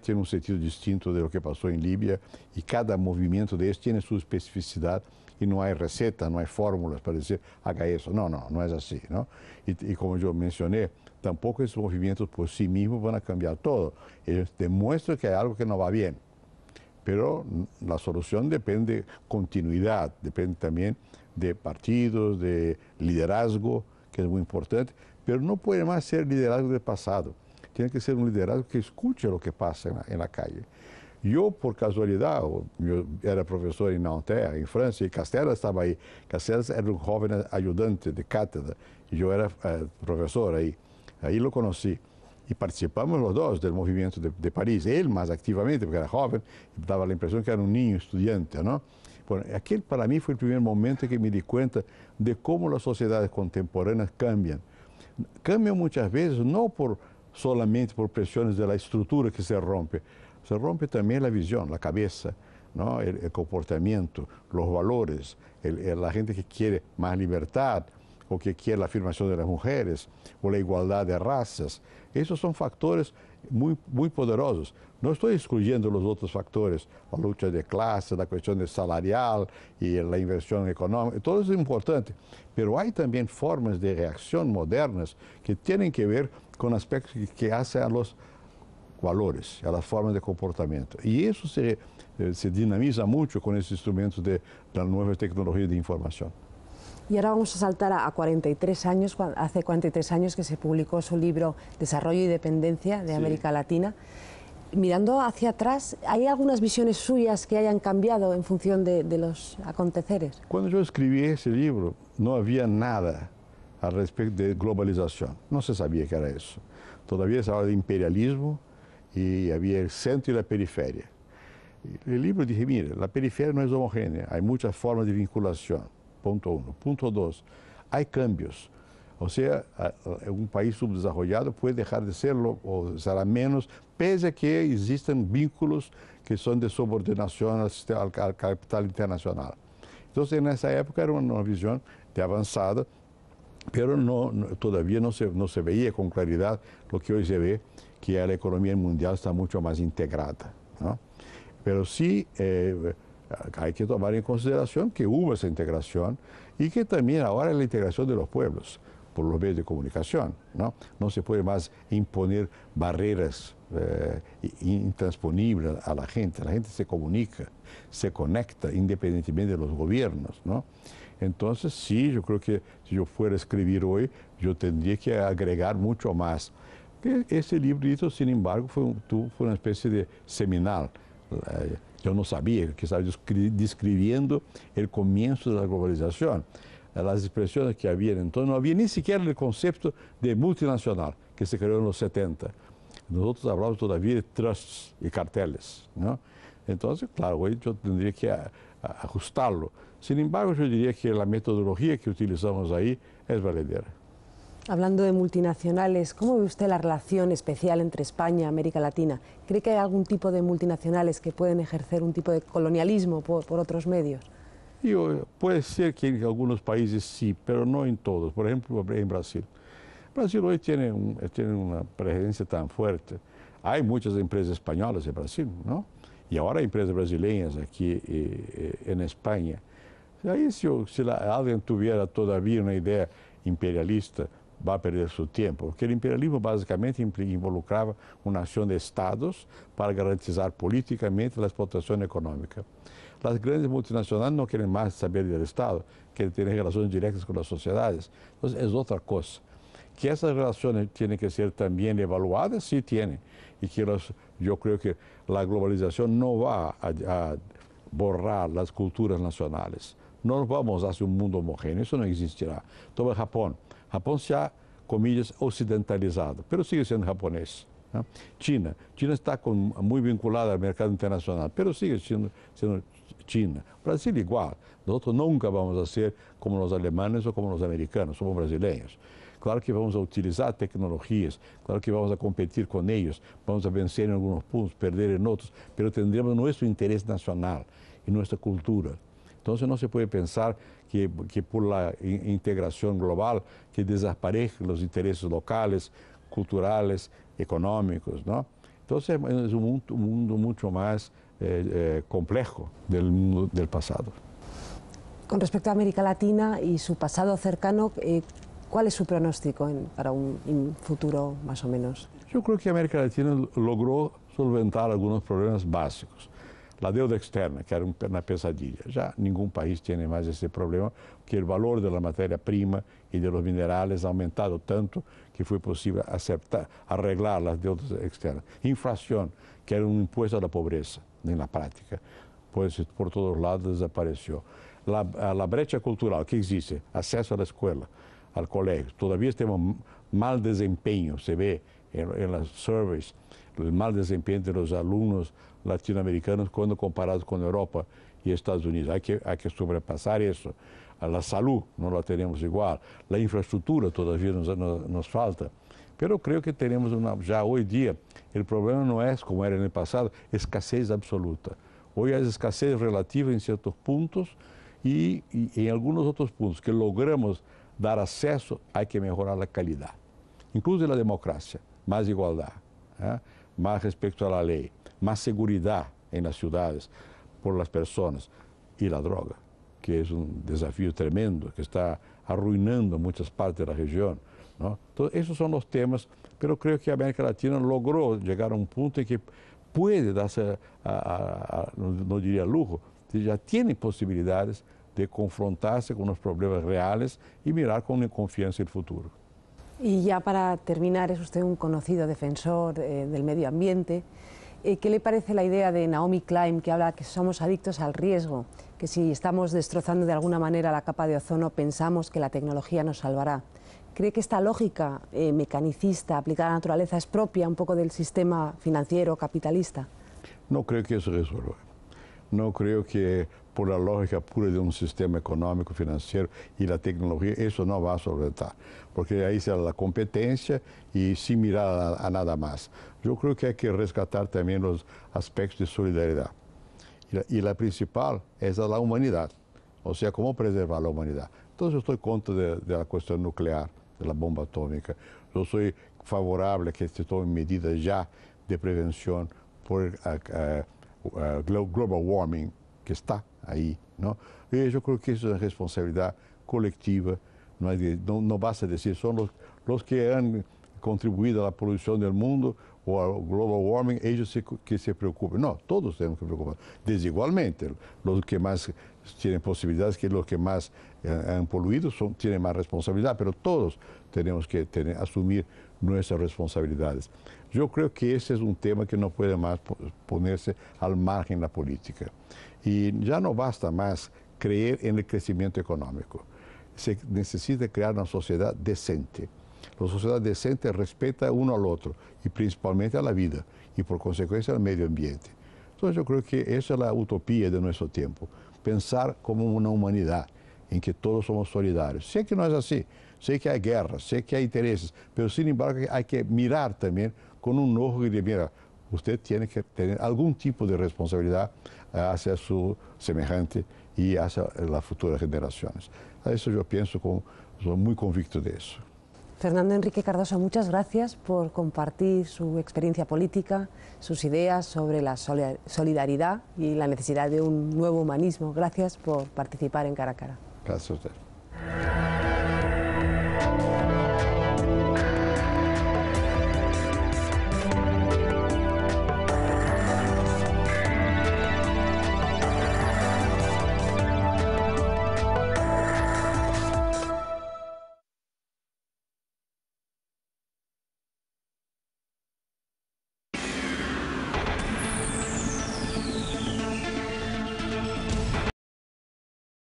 tiene un um sentido distinto de lo que pasó en em Libia y e cada movimiento de ellos tiene su especificidad y e no hay receta, no hay fórmulas para decir haga eso, no, no, no es así e y como yo mencioné, tampoco esos movimientos por sí mismos van a cambiar todo. Ellos demuestran que hay algo que no va bien Pero la solución depende de continuidad, depende también de partidos, de liderazgo, que es muy importante, pero no puede más ser liderazgo del pasado tiene que ser un liderazgo que escuche lo que pasa en la, calle. Yo, por casualidad, yo era profesor en Nanterre, en Francia, y Castella estaba ahí. Castellas era un joven ayudante de cátedra, y yo era eh, profesor ahí. Ahí lo conocí. Y participamos los dos del movimiento de, París, él más activamente, porque era joven, daba la impresión que era un niño estudiante, ¿no? Bueno, aquel para mí fue el primer momento en que me di cuenta de cómo las sociedades contemporáneas cambian. Cambian muchas veces no por solamente por presiones de la estructura que se rompe, se rompe también la visión, la cabeza, ¿no? el, comportamiento, los valores, la gente que quiere más libertad, o que quiere la afirmación de las mujeres, o la igualdad de razas. Esos son factores muy, poderosos. No estoy excluyendo los otros factores, la lucha de clase, la cuestión salarial y la inversión económica, todo eso es importante, pero hay también formas de reacción modernas que tienen que ver con aspectos que hacen a los valores, a las formas de comportamiento. Y eso se, eh, dinamiza mucho con ese instrumentos de la nueva tecnología de información. Y ahora vamos a saltar a 43 años, hace 43 años que se publicó su libro Desarrollo y Dependencia de América Latina. Mirando hacia atrás, ¿hay algunas visiones suyas que hayan cambiado en función de, los aconteceres? Cuando yo escribí ese libro, no había nada al respecto de globalización. No se sabía qué era eso. Todavía se hablaba de imperialismo y había el centro y la periferia. El libro dije, mire, la periferia no es homogénea, hay muchas formas de vinculación. Punto uno. Um. Punto dos, hay cambios. O sea, un um país subdesarrollado puede dejar de serlo o será menos, pese a que existan vínculos que son de subordinación al, capital internacional. Entonces, en esa época era una visión de avanzada, pero no, todavía no se, no se veía con claridad lo que hoy se ve, que la economía mundial está mucho más integrada. Pero sí, Ah, hay que tomar en consideración que hubo esa integración y que también ahora es la integración de los pueblos por los medios de comunicación. No, no se puede más imponer barreras eh, intransponibles a la gente. La gente se comunica, se conecta independientemente de los gobiernos. ¿no? Entonces, sí, yo creo que si yo fuera a escribir hoy, yo tendría que agregar mucho más. E, ese librito, sin embargo, fue, una especie de seminal. Eh, Eu não sabia, que estava describiendo o comienzo da globalização. As expressões que havia, então, não havia nem sequer o conceito de multinacional que se criou nos los Nós outros hablábamos todavia de trusts e carteles. ¿no? Né? Então, assim, claro, hoje eu tendría que ajustá-lo. Sin embargo, eu diria que a metodologia que utilizamos aí é valedera. Hablando de multinacionales, ¿cómo ve usted la relación especial entre España y América Latina? ¿Cree que hay algún tipo de multinacionales que pueden ejercer un tipo de colonialismo por, por otros medios? puede ser que en algunos países sí, pero no en todos. Por ejemplo, en Brasil. Brasil hoy tiene, tiene una presencia tan fuerte. Hay muchas empresas españolas en Brasil, ¿no? Y ahora hay empresas brasileñas aquí eh, eh, en España. Ahí si, si la, alguien tuviera todavía una idea imperialista va a perder su tiempo, porque el imperialismo básicamente involucraba una acción de estados para garantizar políticamente la explotación económica. Las grandes multinacionales no quieren más saber del Estado, quieren tener relaciones directas con las sociedades. Entonces es otra cosa. Que esas relaciones tienen que ser también evaluadas, sí tienen. Y que yo creo que la globalización no va a borrar las culturas nacionales. Não vamos fazer um mundo homogêneo, isso não existirá. Toma o então, Japão. Japão há comidas ocidentalizado, mas sigue sendo japonês. Né? China. China está com, muito vinculada ao mercado internacional, mas sigue sendo, sendo China. Brasil igual. Nós nunca vamos ser como os alemães ou como os americanos, somos brasileiros. Claro que vamos a utilizar tecnologias, claro que vamos a competir com eles, vamos a vencer em alguns pontos, perder em outros, mas tendremos nosso interesse nacional e nossa cultura. Entonces no se puede pensar que, que por la integración global que desaparezcan los intereses locales, culturales, económicos, ¿no? Entonces es un mundo, mucho más eh, eh, complejo del mundo del pasado. Con respecto a América Latina y su pasado cercano, eh, ¿cuál es su pronóstico para un, futuro más o menos? Yo creo que América Latina logró solventar algunos problemas básicos. La deuda externa, que era una pesadilla. Ya ningún país tiene más ese problema, porque el valor de la materia prima y de los minerales ha aumentado tanto que fue posible aceptar, arreglar las deudas externas. Inflación, que era un impuesto a la pobreza en la práctica, pues por todos lados desapareció. La, la brecha cultural que existe, acceso a la escuela, al colegio, todavía tenemos mal desempeño, se ve en, en las surveys, el mal desempeño de los alumnos latino-americanos cuando comparados a Europa e Estados Unidos. há que, há que sobrepasar isso a saúde não la teremos igual, a infraestrutura todavía nos, nos, nos falta. Pero creio que teremos uma já hoje dia o problema não é como era no passado escassez absoluta. hoje há escassez relativa em certos pontos e em alguns outros pontos que logramos dar acesso há que melhorar a qualidade, inclusive a democracia, mais igualdade, né? mais respeito à lei más seguridad en las ciudades por las personas y la droga, que es un desafío tremendo, que está arruinando muchas partes de la región. esos son los temas, pero creo que América Latina logró llegar a un punto en que puede darse, no, diría lujo, ya tiene posibilidades de confrontarse con los problemas reales y mirar con confianza el futuro. Y ya para terminar, es usted un conocido defensor eh, del medio ambiente. Eh, ¿Qué le parece la idea de Naomi Klein que habla que somos adictos al riesgo? Que si estamos destrozando de alguna manera la capa de ozono, pensamos que la tecnología nos salvará. ¿Cree que esta lógica eh, mecanicista aplicada a la naturaleza es propia un poco del sistema financiero capitalista? No creo que eso resuelva. No creo que por la lógica pura de un sistema económico, financiero y la tecnología, eso no va a solventar, porque ahí será la competencia y sin mirar a, nada más. Yo creo que hay que rescatar también los aspectos de solidaridad. Y la, principal es la humanidad, o sea, cómo preservar la humanidad. Entonces yo estoy contra de, la cuestión nuclear, de la bomba atómica. Yo soy favorable a que se tomen medidas ya de prevención por el eh, eh, eh, global warming que está Ahí, no. Yo creo que es una responsabilidad colectiva, no de, basta decir son los que han contribuido a la polución del mundo o al global warming, ellos que se preocupen. No, todos tenemos que preocupar. Desigualmente, los que más tienen posibilidades, que los que más eh, han poluído, tienen más responsabilidad, pero todos tenemos que asumir nuestras responsabilidades. Yo creo que ese es un tema que no puede más ponerse al margen de la política. Y ya no basta más creer en el crecimiento económico. Se necesita crear una sociedad decente. La sociedad decente respeta uno al otro y principalmente a la vida y por consecuencia al medio ambiente. Entonces yo creo que esa es la utopía de nuestro tiempo, pensar como una humanidad en que todos somos solidarios. Sé que no es así, sé que hay guerras, sé que hay intereses, pero sin embargo hay que mirar también con un ojo de mira, usted tiene que tener algún tipo de responsabilidad eh, hacia su semejante y hacia eh, las futuras generaciones. A eso yo pienso, soy muy convicto de eso. Fernando Enrique Cardoso, muchas gracias por compartir su experiencia política, sus ideas sobre la solidaridad y la necesidad de un nuevo humanismo. Gracias por participar en Cara a Cara. Gracias a usted.